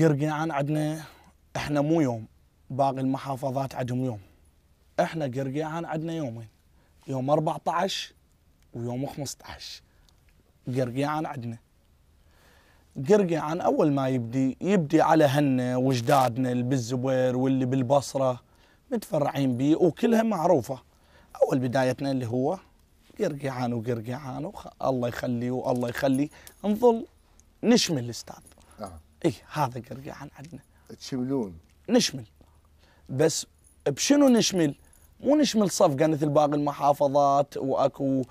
قرقيعان عندنا احنا مو يوم باقي المحافظات عندهم يوم احنا قرقيعان عندنا يومين يوم 14 ويوم 15 قرقيعان عندنا قرقيعان اول ما يبدي يبدي على هن وجدادنا اللي بالزبير واللي بالبصره متفرعين بيه وكلها معروفه اول بدايتنا اللي هو قرقيعان وقرقيعان الله يخليه والله يخلي نظل نشمل الاستاذ آه. اي هذا قرقعان عندنا تشملون نشمل بس بشنو نشمل؟ مو نشمل صفقه مثل باقي المحافظات واكو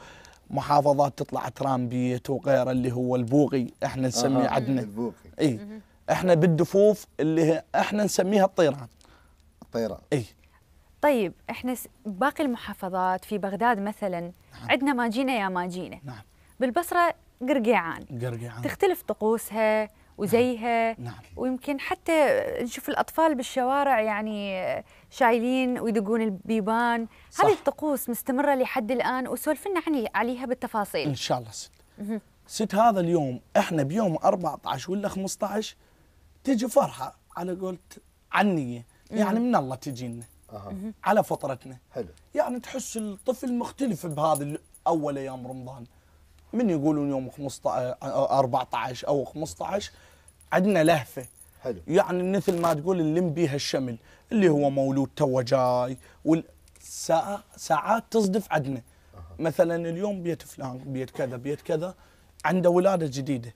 محافظات تطلع ترامبيت وغيره اللي هو البوغي احنا نسميه آه عندنا البوغي اي احنا بالدفوف اللي احنا نسميها الطيران الطيران اي طيب احنا باقي المحافظات في بغداد مثلا نعم. عندنا ما جينا يا ما جينا نعم بالبصره قرقيعان قرقيعان تختلف طقوسها وزيها نعم. نعم. ويمكن حتى نشوف الأطفال بالشوارع يعني شايلين ويدقون البيبان صح. هذه الطقوس مستمرة لحد الآن وسولفنا عليها بالتفاصيل إن شاء الله ست ست هذا اليوم احنا بيوم 14 ولا 15 تجي فرحة على قولت عنية يعني من الله تجينا أه. على فطرتنا حلو يعني تحس الطفل مختلف بهذا أول أيام رمضان من يقولون يوم 15 14 آه، آه، او 15 عندنا لهفه حلو يعني مثل ما تقول اللم بيها الشمل اللي هو مولود تو جاي ساعات تصدف عندنا مثلا اليوم بيت فلان بيت كذا بيت كذا عنده ولاده جديده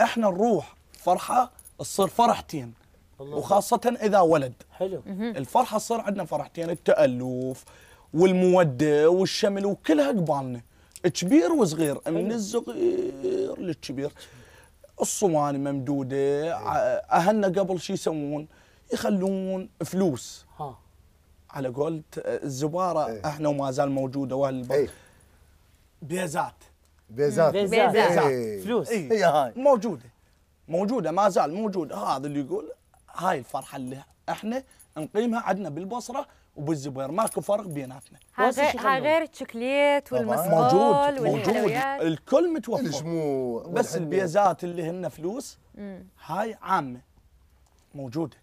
احنا نروح فرحه تصير فرحتين وخاصة إذا ولد حلو الفرحة تصير عندنا فرحتين التألف والمودة والشمل وكلها قبالنا كبير وصغير من الصغير للكبير الصواني ممدوده إيه. اهلنا قبل شو يسوون؟ يخلون فلوس ها. على قولة الزباره ايه. احنا وما زال موجوده واهل البر ايه. بيزات بيزات بيزات, ايه. فلوس إيه. ايه. هاي موجوده موجوده ما زال موجوده هذا اللي يقول هاي الفرحه اللي احنا نقيمها عندنا بالبصره وبالزبير ماكو فرق بيناتنا ها غير الشوكليت والمسقول موجود الكل متوفر يعني بس البيزات اللي هن فلوس هاي عامه موجوده